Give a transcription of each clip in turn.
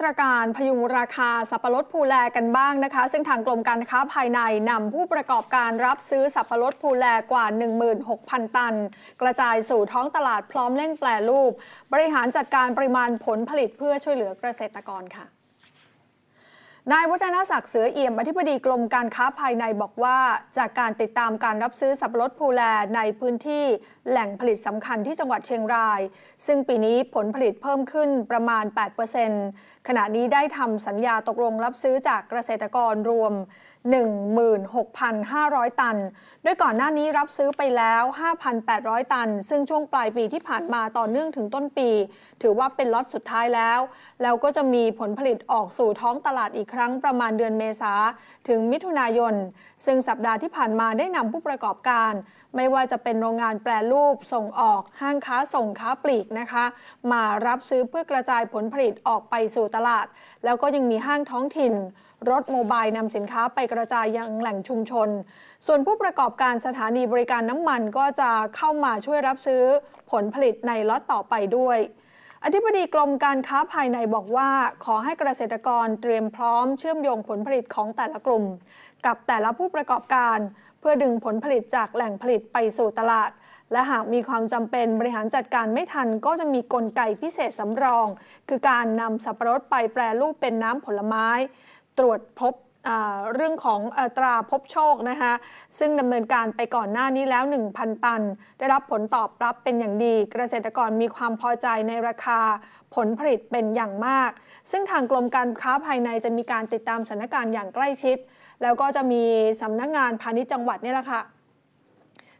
ตรการพยุงราคาสับปะรดภูแลกันบ้างนะคะ ซึ่งทางกรมการค้าภายในนำผู้ประกอบการรับซื้อสับปะรดภูแลกว่า 16,000 ตัน กระจายสู่ท้องตลาดพร้อมเร่งแปลรูป บริหารจัดการปริมาณผลผลิตเพื่อช่วยเหลือเกษตรกรค่ะนายวัฒนศักดิ์เสือเอี่ยม อธิบดีกรมการค้าภายในบอกว่า จากการติดตามการรับซื้อสับปะรดภูแลในพื้นที่แหล่งผลิตสำคัญที่จังหวัดเชียงราย ซึ่งปีนี้ผลผลิตเพิ่มขึ้นประมาณ 8%ขณะนี้ได้ทำสัญญาตกลงรับซื้อจากเกษตรกรรวม 16,500 ตัน ด้วยก่อนหน้านี้รับซื้อไปแล้ว 5,800 ตัน ซึ่งช่วงปลายปีที่ผ่านมาต่อเนื่องถึงต้นปี ถือว่าเป็นล็อตสุดท้ายแล้ว แล้วก็จะมีผลผลิตออกสู่ท้องตลาดอีกครั้งครั้งประมาณเดือนเมษาถึงมิถุนายนซึ่งสัปดาห์ที่ผ่านมาได้นำผู้ประกอบการ ไม่ว่าจะเป็นโรงงานแปรรูปส่งออก ห้างค้าส่งค้าปลีกนะคะ มารับซื้อเพื่อกระจายผลผลิตออกไปสู่ตลาด แล้วก็ยังมีห้างท้องถิ่น รถโมบายนำสินค้าไปกระจายยังแหล่งชุมชน ส่วนผู้ประกอบการสถานีบริการน้ำมันก็จะเข้ามาช่วยรับซื้อผลผลิตในล็อตต่อไปด้วยอธิบดีกรมการค้าภายในบอกว่า ขอให้เกษตรกรเตรียมพร้อมเชื่อมโยงผลผลิตของแต่ละกลุ่ม กับแต่ละผู้ประกอบการ เพื่อดึงผลผลิตจากแหล่งผลิตไปสู่ตลาด และหากมีความจำเป็นบริหารจัดการไม่ทันก็จะมีกลไกพิเศษสำรอง คือการนำสับปะรดไปแปรรูปเป็นน้ำผลไม้ ตรวจพบเรื่องของอตราพบโชคนะคะซึ่งดำเนินการไปก่อนหน้านี้แล้ว 1,000ตัน ได้รับผลตอบรับเป็นอย่างดี เกษตรกรมีความพอใจในราคาผลผลิตเป็นอย่างมาก ซึ่งทางกรมการค้าภายในจะมีการติดตามสถานการณ์อย่างใกล้ชิด แล้วก็จะมีสำนักงงานพาณิชย์จังหวัดนี่แหละค่ะ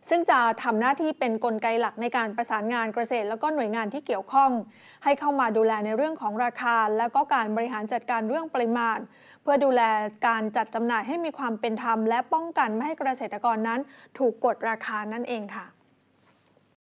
ซึ่งจะทำหน้าที่เป็นนกลไกหลักในการประสานงานเกษตร แล้วก็หน่วยงานที่เกี่ยวข้อง ให้เข้ามาดูแลในเรื่องของราคา และก็การบริหารจัดการเรื่องปริมาณ เพื่อดูแลการจัดจำหน่ายให้มีความเป็นธรรมและ ป้องกันไม่ให้เกษตรกรนั้นถูกกดราคานั่นเองค่ะ